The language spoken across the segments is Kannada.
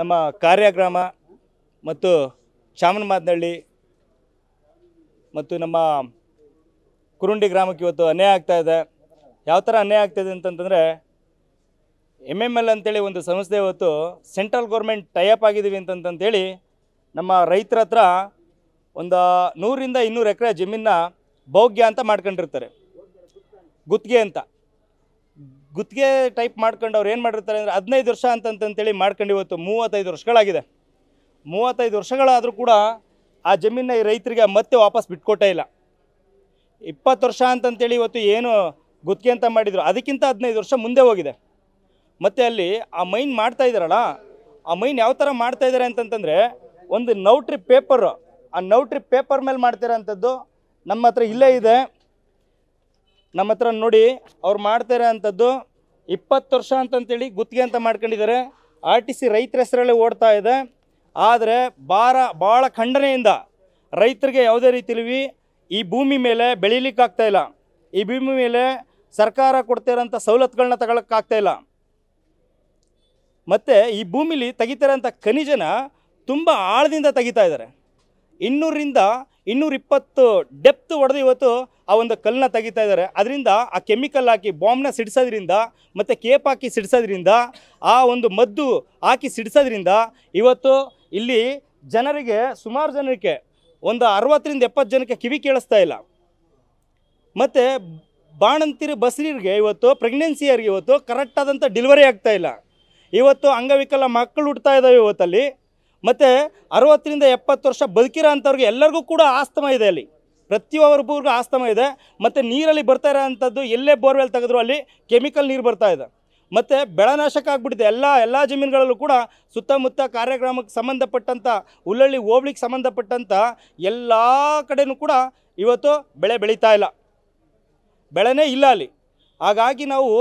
ನಮ್ಮ ಕಾರ್ಯಗ್ರಾಮ ಮತ್ತು ಚಾಮನಮಾದನಹಳ್ಳಿ ಮತ್ತು ನಮ್ಮ ಕುರುಂಡಿ ಗ್ರಾಮಕ್ಕೆ ಇವತ್ತು ಅನ್ಯಾಯ ಆಗ್ತಾ ಇದೆ ಯಾವ ಥರ ಅನ್ಯಾಯ ಆಗ್ತಾಯಿದೆ ಅಂತಂತಂದರೆ ಎಮ್ ಎಮ್ ಎಲ್ ಅಂತೇಳಿ ಒಂದು ಸಂಸ್ಥೆ ಇವತ್ತು ಸೆಂಟ್ರಲ್ ಗೌರ್ಮೆಂಟ್ ಟೈಅಪ್ ಆಗಿದ್ದೀವಿ ಅಂತಂತಂತೇಳಿ ನಮ್ಮ ರೈತರ ಹತ್ರ ಒಂದು ನೂರಿಂದ ಇನ್ನೂರು ಎಕರೆ ಜಮೀನ ಭೋಗ್ಯ ಅಂತ ಮಾಡ್ಕೊಂಡಿರ್ತಾರೆ ಗುತ್ತಿಗೆ ಅಂತ ಗುತ್ತಿಗೆ ಟೈಪ್ ಮಾಡ್ಕೊಂಡು ಅವ್ರು ಏನು ಮಾಡಿರ್ತಾರೆ ಅಂದರೆ ಹದಿನೈದು ವರ್ಷ ಅಂತಂತೇಳಿ ಮಾಡ್ಕೊಂಡು ಇವತ್ತು ಮೂವತ್ತೈದು ವರ್ಷಗಳಾಗಿದೆ ಮೂವತ್ತೈದು ವರ್ಷಗಳಾದರೂ ಕೂಡ ಆ ಜಮೀನ ಈ ರೈತರಿಗೆ ಮತ್ತೆ ವಾಪಸ್ ಬಿಟ್ಕೊಟ್ಟೇ ಇಲ್ಲ ಇಪ್ಪತ್ತು ವರ್ಷ ಅಂತಂತೇಳಿ ಇವತ್ತು ಏನು ಗುತ್ತಿಗೆ ಅಂತ ಮಾಡಿದರು ಅದಕ್ಕಿಂತ ಹದಿನೈದು ವರ್ಷ ಮುಂದೆ ಹೋಗಿದೆ ಮತ್ತು ಅಲ್ಲಿ ಆ ಮೈನ್ ಮಾಡ್ತಾ ಇದ್ದಾರಲ್ಲ ಆ ಮೈನ್ ಯಾವ ಥರ ಮಾಡ್ತಾ ಇದ್ದಾರೆ ಅಂತಂತಂದರೆ ಒಂದು ನೌಟ್ರಿ ಪೇಪರು ಆ ನೌಟ್ರಿ ಪೇಪರ್ ಮೇಲೆ ಅಂಥದ್ದು ನಮ್ಮ ಹತ್ರ ಇಲ್ಲೇ ಇದೆ ನಮ್ಮ ಹತ್ರ ನೋಡಿ ಅವ್ರು ಮಾಡ್ತಾರೆ ಅಂಥದ್ದು ಇಪ್ಪತ್ತು ವರ್ಷ ಅಂತಂತೇಳಿ ಗುತ್ತಿಗೆ ಅಂತ ಮಾಡ್ಕೊಂಡಿದ್ದಾರೆ ಆರ್ ಟಿ ಸಿ ರೈತರ ಹೆಸರಲ್ಲೇ ಓಡ್ತಾ ಇದೆ ಆದರೆ ಭಾರ ಭಾಳ ಖಂಡನೆಯಿಂದ ರೈತರಿಗೆ ಯಾವುದೇ ರೀತಿಯಲ್ಲಿ ಈ ಭೂಮಿ ಮೇಲೆ ಬೆಳೀಲಿಕ್ಕಾಗ್ತಾ ಇಲ್ಲ ಈ ಭೂಮಿ ಮೇಲೆ ಸರ್ಕಾರ ಕೊಡ್ತಿರೋಂಥ ಸವಲತ್ತುಗಳನ್ನ ತಗೊಳಕ್ಕಾಗ್ತಾ ಇಲ್ಲ ಮತ್ತು ಈ ಭೂಮಿಲಿ ತೆಗಿತಾರಂಥ ಖನಿಜನ ತುಂಬ ಆಳದಿಂದ ತೆಗಿತಾ ಇದ್ದಾರೆ ಇನ್ನೂರಿಂದ ಇನ್ನೂರಿಪ್ಪತ್ತು ಡೆಪ್ತ್ ಹೊಡೆದು ಇವತ್ತು ಆ ಒಂದು ಕಲ್ಲನ್ನ ತೆಗಿತಾ ಇದ್ದಾರೆ ಅದರಿಂದ ಆ ಕೆಮಿಕಲ್ ಹಾಕಿ ಬಾಂಬ್ನ ಸಿಡಿಸೋದ್ರಿಂದ ಮತ್ತು ಕೇಪ್ ಹಾಕಿ ಸಿಡಿಸೋದ್ರಿಂದ ಆ ಒಂದು ಮದ್ದು ಹಾಕಿ ಸಿಡಿಸೋದ್ರಿಂದ ಇವತ್ತು ಇಲ್ಲಿ ಜನರಿಗೆ ಸುಮಾರು ಜನಕ್ಕೆ ಒಂದು ಅರವತ್ತರಿಂದ ಎಪ್ಪತ್ತು ಜನಕ್ಕೆ ಕಿವಿ ಕೇಳಿಸ್ತಾ ಇಲ್ಲ ಮತ್ತು ಬಾಣಂತಿರು ಬಸರಿಗೆ ಇವತ್ತು ಪ್ರೆಗ್ನೆನ್ಸಿಯರಿಗೆ ಇವತ್ತು ಕರೆಕ್ಟಾದಂಥ ಡೆಲಿವರಿ ಆಗ್ತಾ ಇಲ್ಲ ಇವತ್ತು ಅಂಗವಿಕಲ ಮಕ್ಕಳು ಹುಡ್ತಾ ಇದ್ದಾವೆ ಇವತ್ತಲ್ಲಿ ಮತ್ತು ಅರವತ್ತರಿಂದ ಎಪ್ಪತ್ತು ವರ್ಷ ಬದುಕಿರೋ ಅಂಥವ್ರಿಗೆ ಎಲ್ಲರಿಗೂ ಕೂಡ ಆಸ್ತಮ ಇದೆ ಅಲ್ಲಿ ಪ್ರತಿಯೊಬ್ಬರಿಗೂ ಆಸ್ತಮ ಇದೆ ಮತ್ತು ನೀರಲ್ಲಿ ಬರ್ತಾ ಇರೋವಂಥದ್ದು ಎಲ್ಲೇ ಬೋರ್ವೆಲ್ ತೆಗೆದ್ರು ಅಲ್ಲಿ ಕೆಮಿಕಲ್ ನೀರು ಬರ್ತಾ ಇದೆ ಮತ್ತು ಬೆಳನಾಶಕ ಆಗಿಬಿಟ್ಟಿದೆ ಎಲ್ಲ ಎಲ್ಲ ಜಮೀನುಗಳಲ್ಲೂ ಕೂಡ ಸುತ್ತಮುತ್ತ ಕಾರ್ಯಕ್ರಮಕ್ಕೆ ಸಂಬಂಧಪಟ್ಟಂಥ ಹುಲ್ಲಳ್ಳಿ ಹೋಬ್ಳಿಗೆ ಸಂಬಂಧಪಟ್ಟಂಥ ಎಲ್ಲ ಕಡೆಯೂ ಕೂಡ ಇವತ್ತು ಬೆಳೆ ಬೆಳೀತಾ ಇಲ್ಲ ಬೆಳೆನೇ ಇಲ್ಲ ಅಲ್ಲಿ ಹಾಗಾಗಿ ನಾವು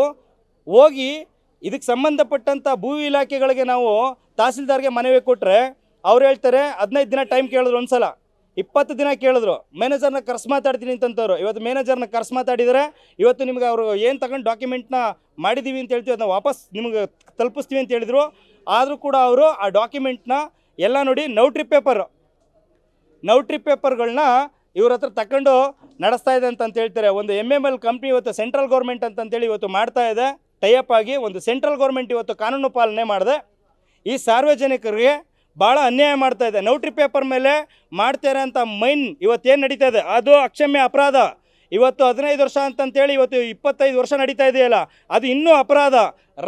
ಹೋಗಿ ಇದಕ್ಕೆ ಸಂಬಂಧಪಟ್ಟಂಥ ಭೂ ಇಲಾಖೆಗಳಿಗೆ ನಾವು ತಹಸೀಲ್ದಾರ್ಗೆ ಮನವಿ ಕೊಟ್ಟರೆ ಅವ್ರು ಹೇಳ್ತಾರೆ ಹದಿನೈದು ದಿನ ಟೈಮ್ ಕೇಳಿದ್ರು ಒಂದು ಸಲ ಇಪ್ಪತ್ತು ದಿನ ಕೇಳಿದ್ರು ಮ್ಯಾನೇಜರ್ನ ಕರ್ಸ್ ಮಾತಾಡ್ತೀನಿ ಅಂತಂತವ್ರು ಇವತ್ತು ಮ್ಯಾನೇಜರ್ನ ಕರ್ಸ್ ಮಾತಾಡಿದರೆ ಇವತ್ತು ನಿಮ್ಗೆ ಅವರು ಏನು ತಗೊಂಡು ಡಾಕ್ಯುಮೆಂಟ್ನ ಮಾಡಿದ್ದೀವಿ ಅಂತ ಹೇಳ್ತೀವಿ ಅದನ್ನ ವಾಪಸ್ ನಿಮ್ಗೆ ತಲುಪಿಸ್ತೀವಿ ಅಂತ ಹೇಳಿದರು ಆದರೂ ಕೂಡ ಅವರು ಆ ಡಾಕ್ಯುಮೆಂಟ್ನ ಎಲ್ಲ ನೋಡಿ ನೌಟ್ರಿ ಪೇಪರ್ ನೌಟ್ರಿ ಪೇಪರ್ಗಳನ್ನ ಇವ್ರ ಹತ್ರ ತಗೊಂಡು ನಡೆಸ್ತಾ ಇದೆ ಅಂತ ಹೇಳ್ತಾರೆ ಒಂದು ಎಮ್ ಎಮ್ ಎಲ್ ಕಂಪ್ನಿ ಇವತ್ತು ಸೆಂಟ್ರಲ್ ಗೌರ್ಮೆಂಟ್ ಅಂತಂತೇಳಿ ಇವತ್ತು ಮಾಡ್ತಾ ಇದೆ ಟೈಅಪ್ ಆಗಿ ಒಂದು ಸೆಂಟ್ರಲ್ ಗೌರ್ಮೆಂಟ್ ಇವತ್ತು ಕಾನೂನು ಪಾಲನೆ ಮಾಡಿದೆ ಈ ಸಾರ್ವಜನಿಕರಿಗೆ ಭಾಳ ಅನ್ಯಾಯ ಮಾಡ್ತಾ ಇದೆ ನೌಟ್ರಿ ಪೇಪರ್ ಮೇಲೆ ಮಾಡ್ತಾರೆ ಅಂತ ಮೈನ್ ಇವತ್ತೇನು ನಡೀತಾ ಇದೆ ಅದು ಅಕ್ಷಮ್ಯ ಅಪರಾಧ ಇವತ್ತು ಹದಿನೈದು ವರ್ಷ ಅಂತಂತೇಳಿ ಇವತ್ತು ಇಪ್ಪತ್ತೈದು ವರ್ಷ ನಡೀತಾ ಇದೆಯಲ್ಲ ಅದು ಇನ್ನೂ ಅಪರಾಧ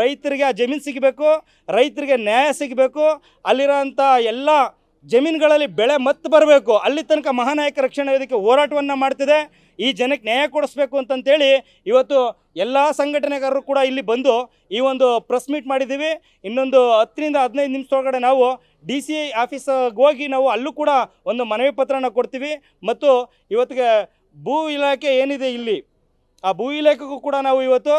ರೈತರಿಗೆ ಆ ಜಮೀನು ಸಿಗಬೇಕು ರೈತರಿಗೆ ನ್ಯಾಯ ಸಿಗಬೇಕು ಅಲ್ಲಿರೋಂಥ ಎಲ್ಲ ಜಮೀನುಗಳಲ್ಲಿ ಬೆಳೆ ಮತ್ತೆ ಬರಬೇಕು ಅಲ್ಲಿ ತನಕ ಮಹಾನಾಯಕ ರಕ್ಷಣೆ ವೇದಿಕೆ ಹೋರಾಟವನ್ನು ಮಾಡ್ತಿದೆ ಈ ಜನಕ್ಕೆ ನ್ಯಾಯ ಕೊಡಿಸ್ಬೇಕು ಅಂತಂತೇಳಿ ಇವತ್ತು ಎಲ್ಲ ಸಂಘಟನೆಗಾರರು ಕೂಡ ಇಲ್ಲಿ ಬಂದು ಈ ಒಂದು ಪ್ರೆಸ್ ಮೀಟ್ ಮಾಡಿದ್ದೀವಿ ಇನ್ನೊಂದು ಹತ್ತರಿಂದ ಹದಿನೈದು ನಿಮಿಷದೊಳಗಡೆ ನಾವು ಡಿ ಸಿ ಐ ಹೋಗಿ ನಾವು ಅಲ್ಲೂ ಕೂಡ ಒಂದು ಮನವಿ ಪತ್ರನ ಕೊಡ್ತೀವಿ ಮತ್ತು ಇವತ್ತಿಗೆ ಭೂ ಇಲಾಖೆ ಏನಿದೆ ಇಲ್ಲಿ ಆ ಭೂ ಇಲಾಖೆಗೂ ಕೂಡ ನಾವು ಇವತ್ತು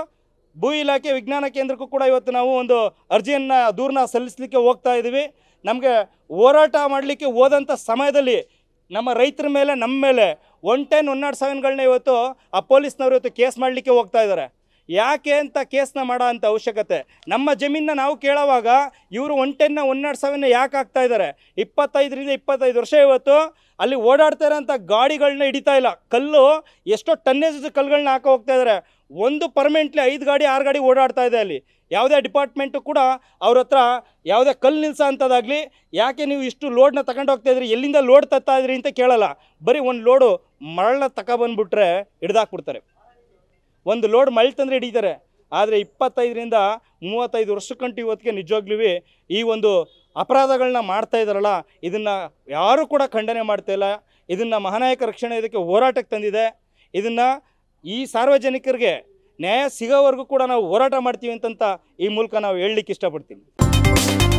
ಭೂ ಇಲಾಖೆ ವಿಜ್ಞಾನ ಕೇಂದ್ರಕ್ಕೂ ಕೂಡ ಇವತ್ತು ನಾವು ಒಂದು ಅರ್ಜಿಯನ್ನು ದೂರನ್ನ ಸಲ್ಲಿಸಲಿಕ್ಕೆ ಹೋಗ್ತಾ ಇದ್ದೀವಿ ನಮಗೆ ಹೋರಾಟ ಮಾಡಲಿಕ್ಕೆ ಹೋದಂಥ ಸಮಯದಲ್ಲಿ ನಮ್ಮ ರೈತರ ಮೇಲೆ ನಮ್ಮ ಮೇಲೆ ಒನ್ ಟೆನ್ ಒನ್ ನಾಟ್ ಸೆವೆನ್ಗಳನ್ನ ಇವತ್ತು ಆ ಪೊಲೀಸ್ನವರು ಇವತ್ತು ಕೇಸ್ ಮಾಡಲಿಕ್ಕೆ ಹೋಗ್ತಾ ಇದ್ದಾರೆ ಯಾಕೆ ಅಂತ ಕೇಸ್ನ ಮಾಡೋ ಅಂಥ ಅವಶ್ಯಕತೆ ನಮ್ಮ ಜಮೀನನ್ನ ನಾವು ಕೇಳೋವಾಗ ಇವರು ಒನ್ ಟೆನ್ನ ಒನ್ ನಾಟ್ ಸೆವೆನ್ನ ಯಾಕೆ ಹಾಕ್ತಾ ಇದ್ದಾರೆ ಇಪ್ಪತ್ತೈದರಿಂದ ಇಪ್ಪತ್ತೈದು ವರ್ಷ ಇವತ್ತು ಅಲ್ಲಿ ಓಡಾಡ್ತಾ ಇರೋಂಥ ಗಾಡಿಗಳನ್ನ ಹಿಡಿತಾ ಇಲ್ಲ ಕಲ್ಲು ಎಷ್ಟೋ ಟನ್ನೇಜ್ ಕಲ್ಲುಗಳನ್ನ ಹಾಕೋ ಹೋಗ್ತಾ ಇದ್ದಾರೆ ಒಂದು ಪರ್ಮನೆಂಟ್ಲಿ ಐದು ಗಾಡಿ ಆರು ಗಾಡಿ ಓಡಾಡ್ತಾ ಇದೆ ಅಲ್ಲಿ ಯಾವುದೇ ಡಿಪಾರ್ಟ್ಮೆಂಟು ಕೂಡ ಅವ್ರ ಹತ್ರ ಯಾವುದೇ ಕಲ್ಲು ನಿಲ್ಸ ಅಂಥದ್ದಾಗಲಿ ಯಾಕೆ ನೀವು ಇಷ್ಟು ಲೋಡ್ನ ತಗೊಂಡು ಹೋಗ್ತಾ ಇದ್ರಿ ಎಲ್ಲಿಂದ ಲೋಡ್ ತತ್ತಾ ಇದ್ರಿ ಅಂತ ಕೇಳಲ್ಲ ಬರೀ ಒಂದು ಲೋಡು ಮರಳನ್ನ ತಗೊಬಂದ್ಬಿಟ್ರೆ ಹಿಡ್ದಾಕ್ಬಿಡ್ತಾರೆ ಒಂದು ಲೋಡ್ ಮಳೆ ತಂದರೆ ಹಿಡಿತಾರೆ ಆದರೆ ಇಪ್ಪತ್ತೈದರಿಂದ ಮೂವತ್ತೈದು ವರ್ಷಕ್ಕಂಟು ಇವತ್ತಿಗೆ ನಿಜವಾಗ್ಲೂ ಈ ಒಂದು ಅಪರಾಧಗಳನ್ನ ಮಾಡ್ತಾ ಇದ್ದಾರಲ್ಲ ಇದನ್ನು ಯಾರೂ ಕೂಡ ಖಂಡನೆ ಮಾಡ್ತಾ ಇಲ್ಲ ಇದನ್ನು ಮಹಾನಾಯಕ ರಕ್ಷಣೆ ಇದಕ್ಕೆ ಹೋರಾಟಕ್ಕೆ ತಂದಿದೆ ಇದನ್ನು ಈ ಸಾರ್ವಜನಿಕರಿಗೆ ನ್ಯಾಯ ಸಿಗೋವರೆಗೂ ಕೂಡ ನಾವು ಹೋರಾಟ ಮಾಡ್ತೀವಿ ಅಂತಂತ ಈ ಮೂಲಕ ನಾವು ಹೇಳಲಿಕ್ಕೆ ಇಷ್ಟಪಡ್ತೀವಿ